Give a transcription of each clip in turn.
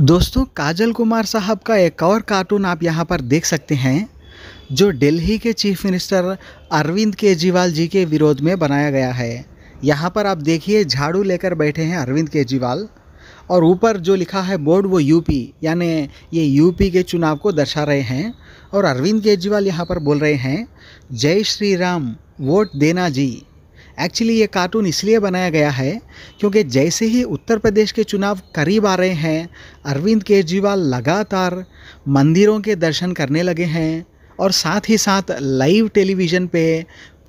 दोस्तों काजल कुमार साहब का एक और कार्टून आप यहाँ पर देख सकते हैं जो दिल्ली के चीफ मिनिस्टर अरविंद केजरीवाल जी के विरोध में बनाया गया है यहाँ पर आप देखिए झाड़ू लेकर बैठे हैं अरविंद केजरीवाल और ऊपर जो लिखा है बोर्ड वो यूपी यानी ये यूपी के चुनाव को दर्शा रहे हैं और अरविंद केजरीवाल यहाँ पर बोल रहे हैं जय श्री राम वोट देना जी एक्चुअली ये कार्टून इसलिए बनाया गया है क्योंकि जैसे ही उत्तर प्रदेश के चुनाव करीब आ रहे हैं अरविंद केजरीवाल लगातार मंदिरों के दर्शन करने लगे हैं और साथ ही साथ लाइव टेलीविज़न पे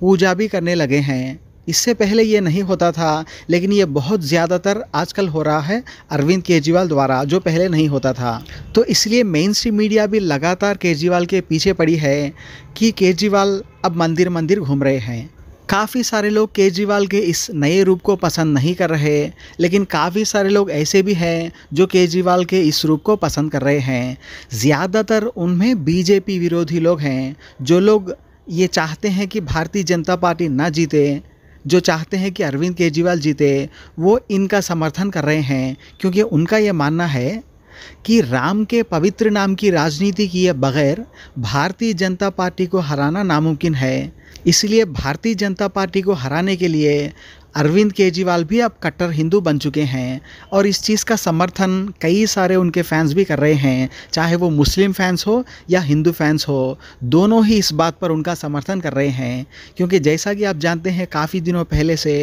पूजा भी करने लगे हैं इससे पहले ये नहीं होता था लेकिन ये बहुत ज़्यादातर आजकल हो रहा है अरविंद केजरीवाल द्वारा जो पहले नहीं होता था तो इसलिए मेन स्ट्रीम मीडिया भी लगातार केजरीवाल के पीछे पड़ी है कि केजरीवाल अब मंदिर मंदिर घूम रहे हैं काफ़ी सारे लोग केजरीवाल के इस नए रूप को पसंद नहीं कर रहे लेकिन काफ़ी सारे लोग ऐसे भी हैं जो केजरीवाल के इस रूप को पसंद कर रहे हैं ज़्यादातर उनमें बीजेपी विरोधी लोग हैं जो लोग ये चाहते हैं कि भारतीय जनता पार्टी ना जीते जो चाहते हैं कि अरविंद केजरीवाल जीते वो इनका समर्थन कर रहे हैं क्योंकि उनका ये मानना है कि राम के पवित्र नाम की राजनीति किए बगैर भारतीय जनता पार्टी को हराना नामुमकिन है इसलिए भारतीय जनता पार्टी को हराने के लिए अरविंद केजरीवाल भी अब कट्टर हिंदू बन चुके हैं और इस चीज़ का समर्थन कई सारे उनके फैंस भी कर रहे हैं चाहे वो मुस्लिम फैंस हो या हिंदू फैंस हो दोनों ही इस बात पर उनका समर्थन कर रहे हैं क्योंकि जैसा कि आप जानते हैं काफ़ी दिनों पहले से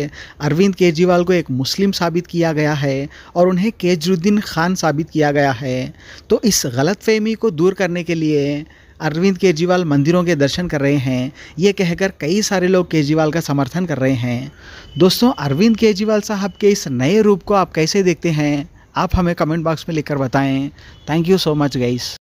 अरविंद केजरीवाल को एक मुस्लिम साबित किया गया है और उन्हें केजरुद्दीन खान साबित किया गया है तो इस गलतफहमी को दूर करने के लिए अरविंद केजरीवाल मंदिरों के दर्शन कर रहे हैं ये कहकर कई सारे लोग केजरीवाल का समर्थन कर रहे हैं दोस्तों अरविंद केजरीवाल साहब के इस नए रूप को आप कैसे देखते हैं आप हमें कमेंट बॉक्स में लिखकर बताएं thank you so much guys